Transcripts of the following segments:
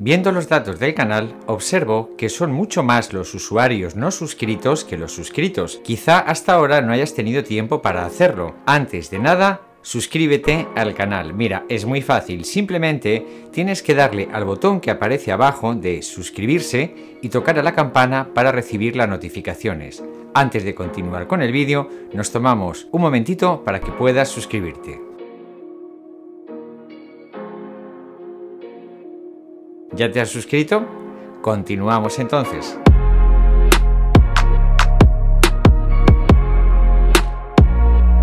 Viendo los datos del canal, observo que son mucho más los usuarios no suscritos que los suscritos. Quizá hasta ahora no hayas tenido tiempo para hacerlo. Antes de nada, suscríbete al canal. Mira, es muy fácil, simplemente tienes que darle al botón que aparece abajo de suscribirse y tocar a la campana para recibir las notificaciones. Antes de continuar con el vídeo, nos tomamos un momentito para que puedas suscribirte. ¿Ya te has suscrito? Continuamos entonces.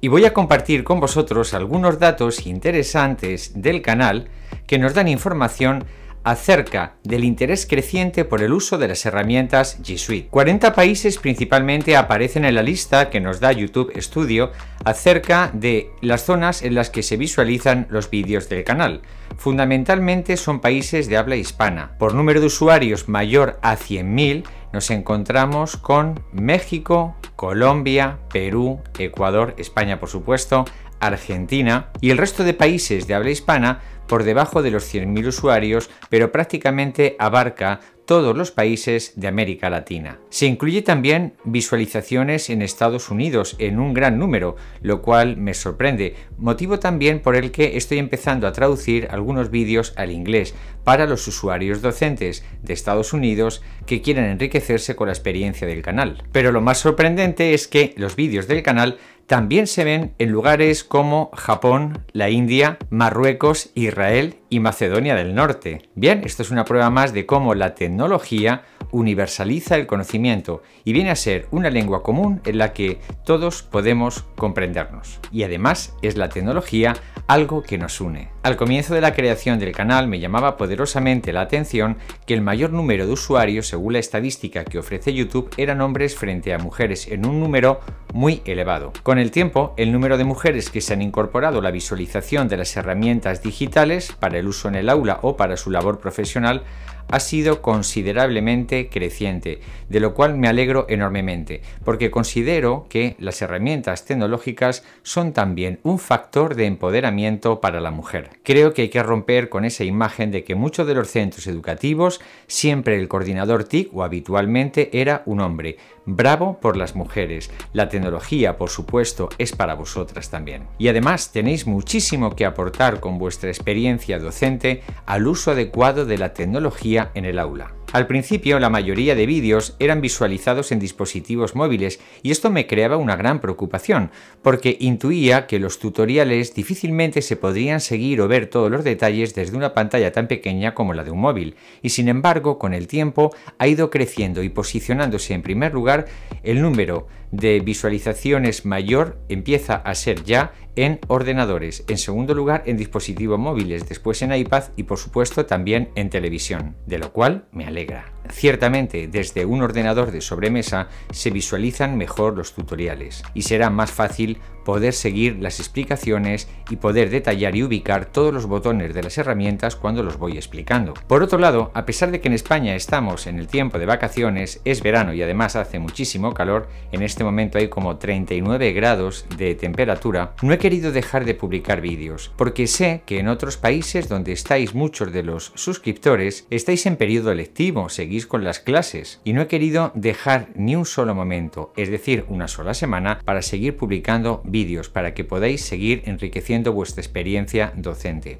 Y voy a compartir con vosotros algunos datos interesantes del canal que nos dan información acerca del interés creciente por el uso de las herramientas G Suite. 40 países principalmente aparecen en la lista que nos da YouTube Studio acerca de las zonas en las que se visualizan los vídeos del canal. Fundamentalmente son países de habla hispana. Por número de usuarios mayor a 100.000 nos encontramos con México, Colombia, Perú, Ecuador, España por supuesto, Argentina y el resto de países de habla hispana por debajo de los 100.000 usuarios, pero prácticamente abarca todos los países de América Latina. Se incluye también visualizaciones en Estados Unidos en un gran número, lo cual me sorprende, motivo también por el que estoy empezando a traducir algunos vídeos al inglés para los usuarios docentes de Estados Unidos que quieran enriquecerse con la experiencia del canal. Pero lo más sorprendente es que los vídeos del canal también se ven en lugares como Japón, la India, Marruecos, Israel y Macedonia del Norte. Bien, esto es una prueba más de cómo la tecnología universaliza el conocimiento y viene a ser una lengua común en la que todos podemos comprendernos. Y además es la tecnología algo que nos une. Al comienzo de la creación del canal me llamaba poderosamente la atención que el mayor número de usuarios, según la estadística que ofrece YouTube, eran hombres frente a mujeres en un número muy elevado. Con el tiempo, el número de mujeres que se han incorporado a la visualización de las herramientas digitales para el uso en el aula o para su labor profesional ha sido considerablemente creciente, de lo cual me alegro enormemente, porque considero que las herramientas tecnológicas son también un factor de empoderamiento para la mujer. Creo que hay que romper con esa imagen de que muchos de los centros educativos siempre el coordinador TIC o habitualmente era un hombre. Bravo por las mujeres. La tecnología, por supuesto, es para vosotras también. Y además tenéis muchísimo que aportar con vuestra experiencia docente al uso adecuado de la tecnología en el aula. Al principio la mayoría de vídeos eran visualizados en dispositivos móviles y esto me creaba una gran preocupación, porque intuía que los tutoriales difícilmente se podrían seguir o ver todos los detalles desde una pantalla tan pequeña como la de un móvil, y sin embargo con el tiempo ha ido creciendo y posicionándose en primer lugar el número de visualizaciones mayor empieza a ser ya en ordenadores, en segundo lugar en dispositivos móviles, después en iPad y por supuesto también en televisión, de lo cual me alegro alegra. Ciertamente, desde un ordenador de sobremesa se visualizan mejor los tutoriales y será más fácil poder seguir las explicaciones y poder detallar y ubicar todos los botones de las herramientas cuando los voy explicando. Por otro lado, a pesar de que en España estamos en el tiempo de vacaciones, es verano y además hace muchísimo calor, en este momento hay como 39 grados de temperatura, no he querido dejar de publicar vídeos, porque sé que en otros países donde estáis muchos de los suscriptores, estáis en periodo lectivo, con las clases y no he querido dejar ni un solo momento, es decir, una sola semana, para seguir publicando vídeos para que podáis seguir enriqueciendo vuestra experiencia docente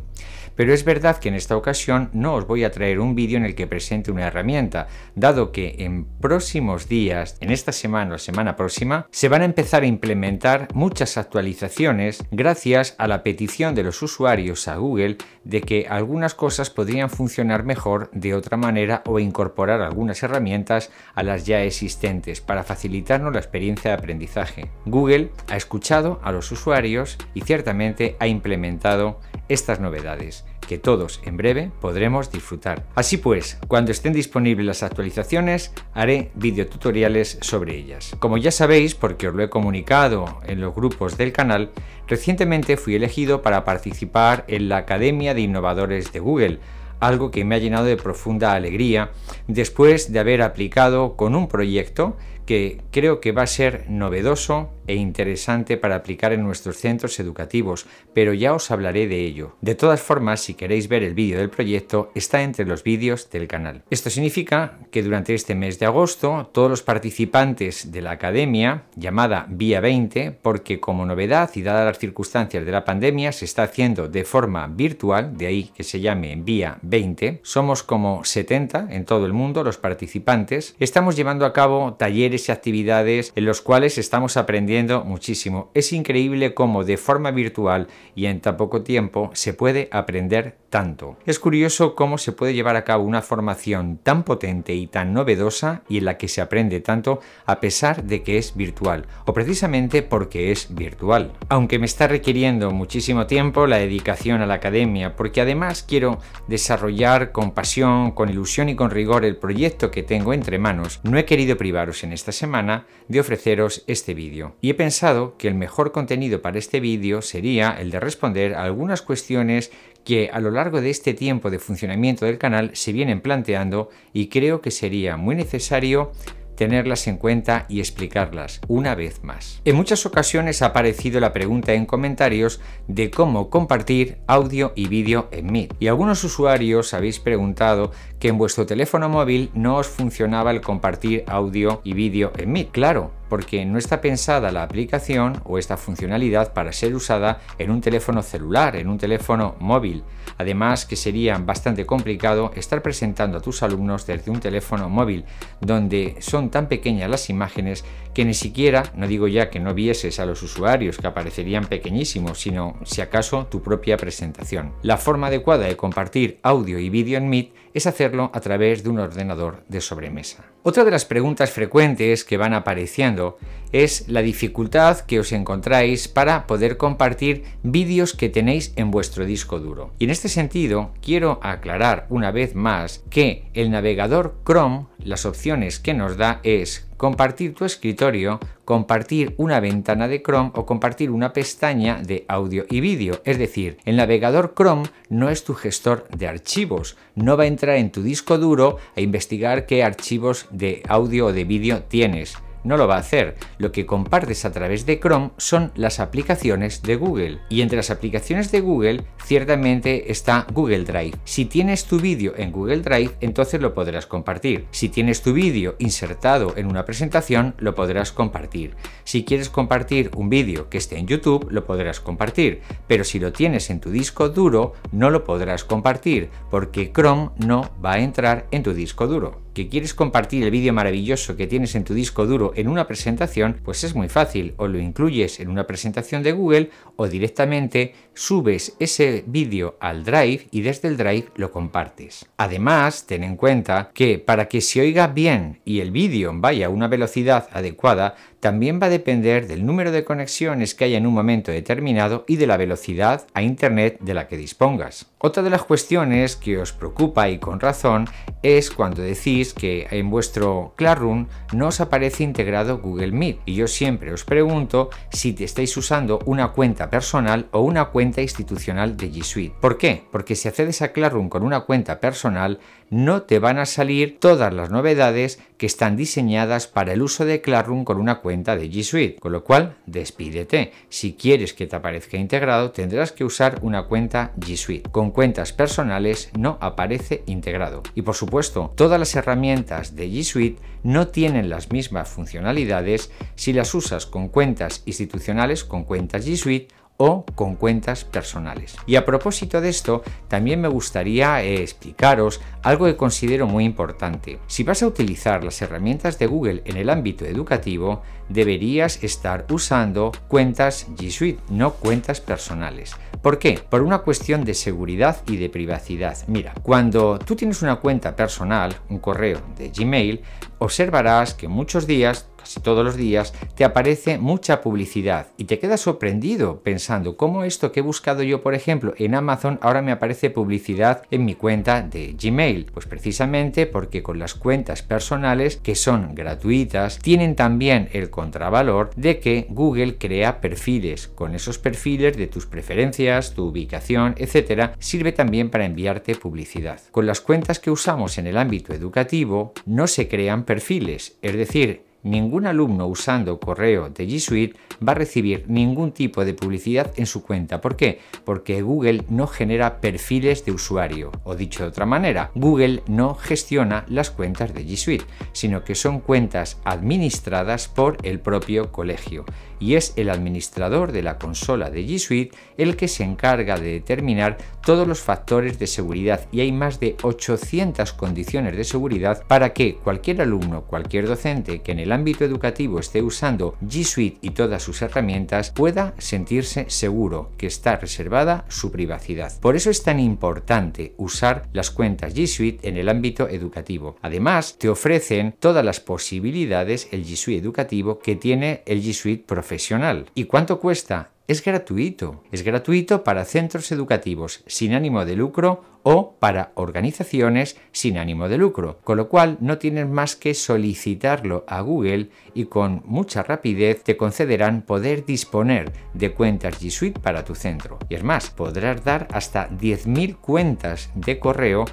pero es verdad que en esta ocasión no os voy a traer un vídeo en el que presente una herramienta, dado que en próximos días, en esta semana o semana próxima, se van a empezar a implementar muchas actualizaciones gracias a la petición de los usuarios a Google de que algunas cosas podrían funcionar mejor de otra manera o incorporar algunas herramientas a las ya existentes para facilitarnos la experiencia de aprendizaje. Google ha escuchado a los usuarios y ciertamente ha implementado estas novedades que todos en breve podremos disfrutar. Así pues, cuando estén disponibles las actualizaciones, haré videotutoriales sobre ellas. Como ya sabéis, porque os lo he comunicado en los grupos del canal, recientemente fui elegido para participar en la Academia de Innovadores de Google, algo que me ha llenado de profunda alegría después de haber aplicado con un proyecto que creo que va a ser novedoso e interesante para aplicar en nuestros centros educativos, pero ya os hablaré de ello. De todas formas, si queréis ver el vídeo del proyecto, está entre los vídeos del canal. Esto significa que durante este mes de agosto, todos los participantes de la academia, llamada Vía 20, porque como novedad y dadas las circunstancias de la pandemia, se está haciendo de forma virtual, de ahí que se llame Vía 20, somos como 70 en todo el mundo los participantes, estamos llevando a cabo talleres y actividades en los cuales estamos aprendiendo muchísimo. Es increíble cómo de forma virtual y en tan poco tiempo se puede aprender tanto. Es curioso cómo se puede llevar a cabo una formación tan potente y tan novedosa y en la que se aprende tanto a pesar de que es virtual o precisamente porque es virtual. Aunque me está requiriendo muchísimo tiempo la dedicación a la academia porque además quiero desarrollar con pasión, con ilusión y con rigor el proyecto que tengo entre manos, no he querido privaros en este esta semana de ofreceros este vídeo. Y he pensado que el mejor contenido para este vídeo sería el de responder a algunas cuestiones que a lo largo de este tiempo de funcionamiento del canal se vienen planteando y creo que sería muy necesario tenerlas en cuenta y explicarlas una vez más. En muchas ocasiones ha aparecido la pregunta en comentarios de cómo compartir audio y vídeo en Meet. Y algunos usuarios habéis preguntado que en vuestro teléfono móvil no os funcionaba el compartir audio y vídeo en Meet. Claro, porque no está pensada la aplicación o esta funcionalidad para ser usada en un teléfono celular, en un teléfono móvil. Además que sería bastante complicado estar presentando a tus alumnos desde un teléfono móvil, donde son tan pequeñas las imágenes que ni siquiera, no digo ya que no vieses a los usuarios que aparecerían pequeñísimos, sino si acaso tu propia presentación. La forma adecuada de compartir audio y vídeo en Meet es hacerlo a través de un ordenador de sobremesa. Otra de las preguntas frecuentes que van apareciendo es la dificultad que os encontráis para poder compartir vídeos que tenéis en vuestro disco duro. Y en este sentido, quiero aclarar una vez más que el navegador Chrome, las opciones que nos da es compartir tu escritorio, compartir una ventana de Chrome o compartir una pestaña de audio y vídeo. Es decir, el navegador Chrome no es tu gestor de archivos, no va a entrar en tu disco duro a investigar qué archivos de audio o de vídeo tienes no lo va a hacer. Lo que compartes a través de Chrome son las aplicaciones de Google. Y entre las aplicaciones de Google, ciertamente está Google Drive. Si tienes tu vídeo en Google Drive, entonces lo podrás compartir. Si tienes tu vídeo insertado en una presentación, lo podrás compartir. Si quieres compartir un vídeo que esté en YouTube, lo podrás compartir. Pero si lo tienes en tu disco duro, no lo podrás compartir porque Chrome no va a entrar en tu disco duro que quieres compartir el vídeo maravilloso que tienes en tu disco duro en una presentación, pues es muy fácil, o lo incluyes en una presentación de Google o directamente subes ese vídeo al Drive y desde el Drive lo compartes. Además, ten en cuenta que para que se oiga bien y el vídeo vaya a una velocidad adecuada, también va a depender del número de conexiones que haya en un momento determinado y de la velocidad a Internet de la que dispongas. Otra de las cuestiones que os preocupa y con razón es cuando decís que en vuestro Classroom no os aparece integrado Google Meet y yo siempre os pregunto si te estáis usando una cuenta personal o una cuenta institucional de G Suite. ¿Por qué? Porque si accedes a Classroom con una cuenta personal no te van a salir todas las novedades que están diseñadas para el uso de Classroom con una cuenta de G Suite, con lo cual despídete. Si quieres que te aparezca integrado, tendrás que usar una cuenta G Suite. Con cuentas personales no aparece integrado. Y por supuesto, todas las herramientas de G Suite no tienen las mismas funcionalidades si las usas con cuentas institucionales con cuentas G Suite o con cuentas personales. Y a propósito de esto, también me gustaría eh, explicaros algo que considero muy importante. Si vas a utilizar las herramientas de Google en el ámbito educativo, deberías estar usando cuentas G Suite, no cuentas personales. ¿Por qué? Por una cuestión de seguridad y de privacidad. Mira, cuando tú tienes una cuenta personal, un correo de Gmail, observarás que muchos días todos los días, te aparece mucha publicidad y te quedas sorprendido pensando cómo esto que he buscado yo, por ejemplo, en Amazon, ahora me aparece publicidad en mi cuenta de Gmail. Pues precisamente porque con las cuentas personales, que son gratuitas, tienen también el contravalor de que Google crea perfiles. Con esos perfiles de tus preferencias, tu ubicación, etcétera, sirve también para enviarte publicidad. Con las cuentas que usamos en el ámbito educativo, no se crean perfiles, es decir, ningún alumno usando correo de G Suite va a recibir ningún tipo de publicidad en su cuenta. ¿Por qué? Porque Google no genera perfiles de usuario. O dicho de otra manera, Google no gestiona las cuentas de G Suite, sino que son cuentas administradas por el propio colegio. Y es el administrador de la consola de G Suite el que se encarga de determinar todos los factores de seguridad y hay más de 800 condiciones de seguridad para que cualquier alumno, cualquier docente que en el ámbito educativo esté usando G Suite y todas sus herramientas, pueda sentirse seguro que está reservada su privacidad. Por eso es tan importante usar las cuentas G Suite en el ámbito educativo. Además, te ofrecen todas las posibilidades el G Suite educativo que tiene el G Suite profesional. ¿Y cuánto cuesta? es gratuito. Es gratuito para centros educativos sin ánimo de lucro o para organizaciones sin ánimo de lucro, con lo cual no tienes más que solicitarlo a Google y con mucha rapidez te concederán poder disponer de cuentas G Suite para tu centro. Y es más, podrás dar hasta 10.000 cuentas de correo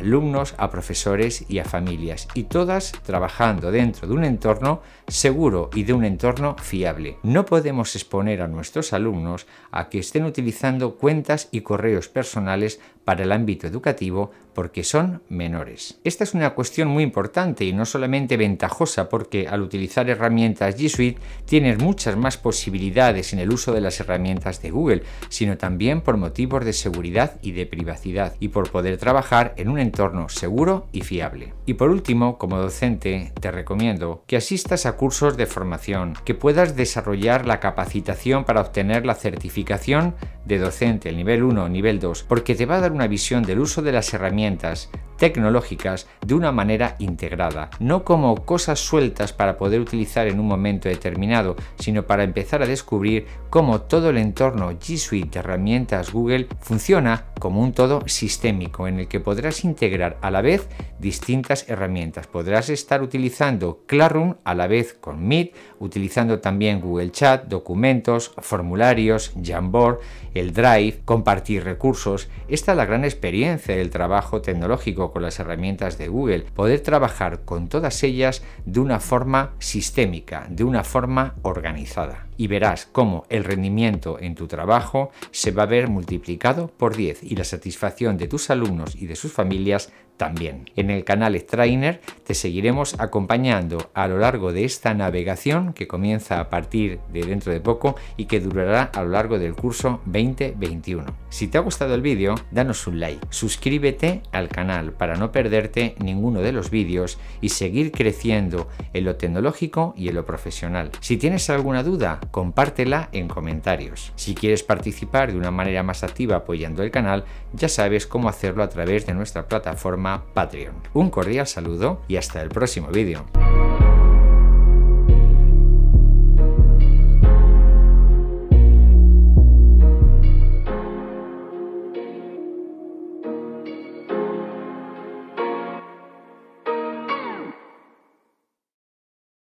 alumnos, a profesores y a familias, y todas trabajando dentro de un entorno seguro y de un entorno fiable. No podemos exponer a nuestros alumnos a que estén utilizando cuentas y correos personales para el ámbito educativo porque son menores. Esta es una cuestión muy importante y no solamente ventajosa porque al utilizar herramientas G Suite tienes muchas más posibilidades en el uso de las herramientas de Google, sino también por motivos de seguridad y de privacidad y por poder trabajar en un entorno seguro y fiable. Y por último, como docente, te recomiendo que asistas a cursos de formación, que puedas desarrollar la capacitación para obtener la certificación de docente, el nivel 1 o nivel 2, porque te va a dar una visión del uso de las herramientas, tecnológicas de una manera integrada, no como cosas sueltas para poder utilizar en un momento determinado, sino para empezar a descubrir cómo todo el entorno G Suite de herramientas Google funciona como un todo sistémico en el que podrás integrar a la vez distintas herramientas. Podrás estar utilizando Classroom a la vez con Meet, utilizando también Google Chat, documentos, formularios, Jamboard, el Drive, compartir recursos. Esta es la gran experiencia del trabajo tecnológico con las herramientas de Google, poder trabajar con todas ellas de una forma sistémica, de una forma organizada. Y verás cómo el rendimiento en tu trabajo se va a ver multiplicado por 10 y la satisfacción de tus alumnos y de sus familias también. En el canal Strainer te seguiremos acompañando a lo largo de esta navegación que comienza a partir de dentro de poco y que durará a lo largo del curso 2021. Si te ha gustado el vídeo, danos un like, suscríbete al canal para no perderte ninguno de los vídeos y seguir creciendo en lo tecnológico y en lo profesional. Si tienes alguna duda, compártela en comentarios. Si quieres participar de una manera más activa apoyando el canal, ya sabes cómo hacerlo a través de nuestra plataforma Patreon. Un cordial saludo y hasta el próximo vídeo.